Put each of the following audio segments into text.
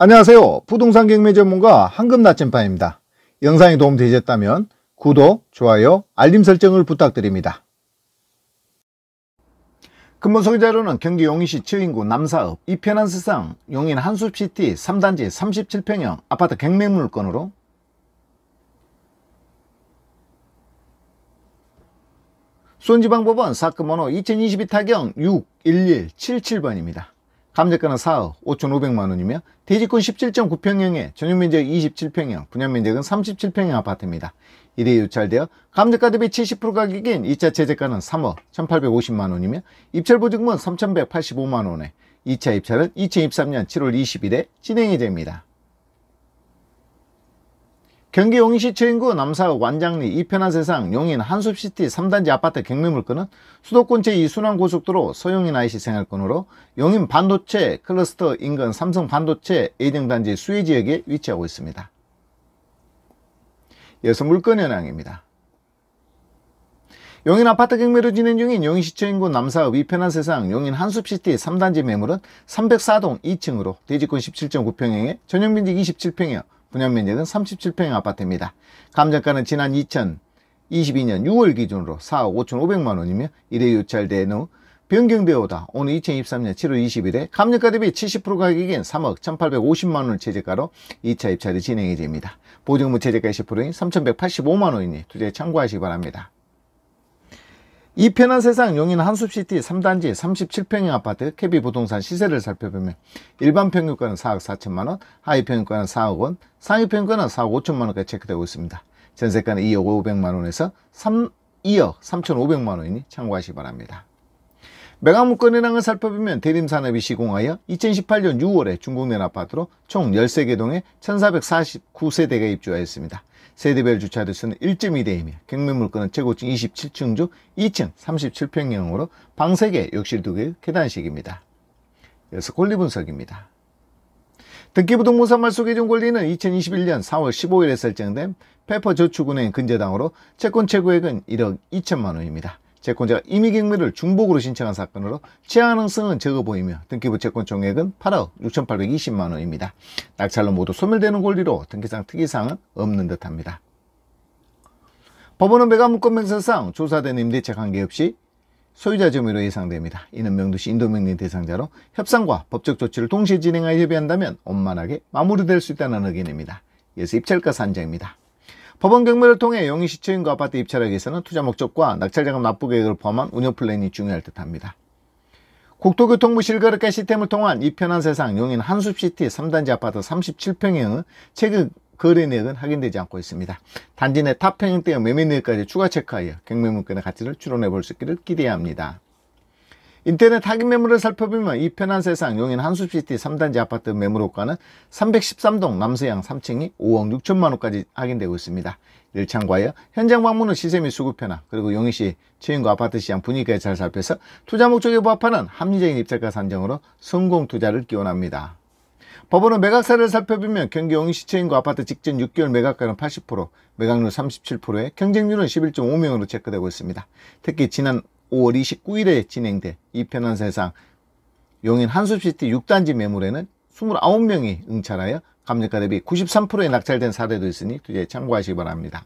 안녕하세요. 부동산 경매 전문가 황금 나침반입니다. 영상이 도움되셨다면 구독, 좋아요, 알림 설정을 부탁드립니다. 금본소개 자료는 경기 용인시 치인구 남사읍 이편한스상 용인 한숲시티 3단지 37평형 아파트 경매물건으로손지방법은 사건번호 2022타경 61177번입니다. 감재가는 4억 5,500만 원이며 대지권 17.9평형에 전용면적 27평형, 분양면적은 37평형 아파트입니다. 이대 유찰되어 감재가 대비 70% 가격인 2차 제저가는 3억 1,850만 원이며 입찰 보증금은 3,185만 원에 2차 입찰은 2023년 7월 20일에 진행이 됩니다. 경기 용인시 처인구 남사읍 완장리 이편한 세상 용인 한숲시티 3단지 아파트 경매물건은 수도권 제2순환고속도로 서용인 IC 생활권으로 용인 반도체 클러스터 인근 삼성 반도체 A등단지 수혜지역에 위치하고 있습니다. 여기 물건 현황입니다. 용인 아파트 경매로 진행 중인 용인시청인구 남사읍 이편한 세상 용인 한숲시티 3단지 매물은 304동 2층으로 대지권 17.9평형에 전용빈지 27평형 분양면적은 37평형 아파트입니다. 감정가는 지난 2022년 6월 기준으로 4억 5,500만원이며 이래 유찰된 후 변경되어다 오 오는 2023년 7월 20일에 감정가 대비 70% 가격인 3억 1850만원 최저가로 2차 입찰이 진행이 됩니다. 보증금 최저가 10%인 3185만원이니 투자에 참고하시기 바랍니다. 이 편한 세상 용인 한숲시티 3단지 37평형 아파트 캐비 부동산 시세를 살펴보면 일반 평균가는 4억 4천만원, 하위 평균가는 4억원, 상위 평균가는 4억 5천만원까지 체크되고 있습니다. 전세가는 2억 5백만원에서 3, 2억 3천 5백만원이니 참고하시기 바랍니다. 메가물건이랑을 살펴보면 대림산업이 시공하여 2018년 6월에 중국 내 아파트로 총 13개 동에 1449세대가 입주하였습니다. 세대별 주차도 수는 1.2대이며 경매물건은 최고층 27층 중 2층 37평형으로 방 3개, 욕실 2개, 계단식입니다. 여기서 권리 분석입니다. 등기부동산 말소개정 권리는 2021년 4월 15일에 설정된 페퍼저축은행 근저당으로 채권 최고액은 1억 2천만원입니다. 채권자가 임의경매를 중복으로 신청한 사건으로 취하능성은 적어 보이며 등기부 채권 총액은 8억 6,820만 원입니다. 낙찰로 모두 소멸되는 권리로 등기상 특이사항은 없는 듯합니다. 법원은 배가무권명세상 조사된 임대차 관계없이 소유자 점유로 예상됩니다. 이는 명도시 인도명령 대상자로 협상과 법적 조치를 동시에 진행하여 협의한다면 원만하게 마무리될 수 있다는 의견입니다. 이어서 입찰가 산정입니다. 법원 경매를 통해 용인 시청인과 아파트 입찰액해서는 투자 목적과 낙찰자금 납부 계획을 포함한 운영 플랜이 중요할 듯합니다. 국토교통부 실거래가 시스템을 통한 이 편한 세상 용인 한숲시티 3단지 아파트 37평형의 최근 거래내역은 확인되지 않고 있습니다. 단지 내 탑평형 대형 매매내역까지 추가 체크하여 경매 물건의 가치를 추론해 볼 수 있기를 기대합니다. 인터넷 타깃 매물을 살펴보면 이 편한 세상 용인 한수시티 3단지 아파트 매물 호가는 313동 남서양 3층이 5억 6천만 원까지 확인되고 있습니다. 일창과여 현장 방문 은 시세 및 수급 변화 그리고 용인시 최인구 아파트 시장 분위기에 잘 살펴서 투자 목적에 부합하는 합리적인 입찰가 산정으로 성공 투자를 기원합니다. 법원은 매각사를 살펴보면 경기 용인시 최인구 아파트 직전 6개월 매각가는 80%, 매각률 37%에 경쟁률은 11.5명으로 체크되고 있습니다. 특히 지난 5월 29일에 진행될 이 편한 세상 용인 한숲시티 6단지 매물에는 29명이 응찰하여 감정가 대비 93%에 낙찰된 사례도 있으니 투자에 참고하시기 바랍니다.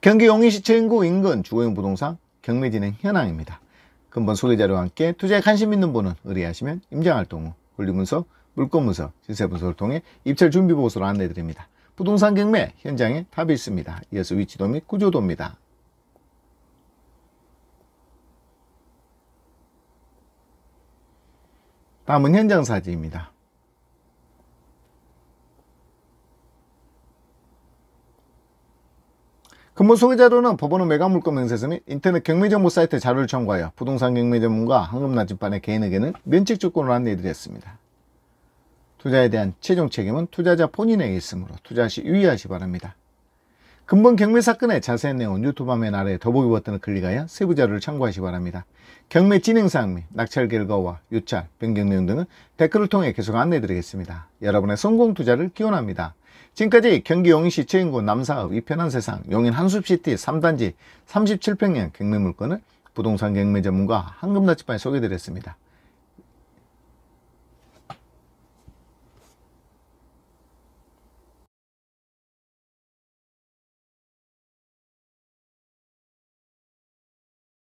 경기 용인시 최인구 인근 주거용 부동산 경매 진행 현황입니다. 금번 소개자료와 함께 투자에 관심 있는 분은 의뢰하시면 임장활동 후 권리문서, 물건문서, 시세분석을 통해 입찰 준비보고서를 안내드립니다. 부동산 경매 현장에 답이 있습니다. 이어서 위치도 및 구조도입니다. 다음은 현장 사진입니다. 근무 소개 자료는 법원은 매각물권 명세서 및 인터넷 경매정보 사이트 자료를 첨가하여 부동산 경매 전문가 황금나집반의 개인에게는 면책 조건을 안내해드렸습니다. 투자에 대한 최종 책임은 투자자 본인에게 있으므로 투자 시 유의하시 바랍니다. 금번 경매 사건의 자세한 내용은 유튜브 화면 아래 더보기 버튼을 클릭하여 세부 자료를 참고하시기 바랍니다. 경매 진행사항 및 낙찰 결과와 유찰, 변경 내용 등은 댓글을 통해 계속 안내드리겠습니다. 여러분의 성공 투자를 기원합니다. 지금까지 경기 용인시 최인구 남사읍 이편한 세상 용인 한숲시티 3단지 37평형 경매 물건을 부동산 경매 전문가 황금나치판에 소개드렸습니다.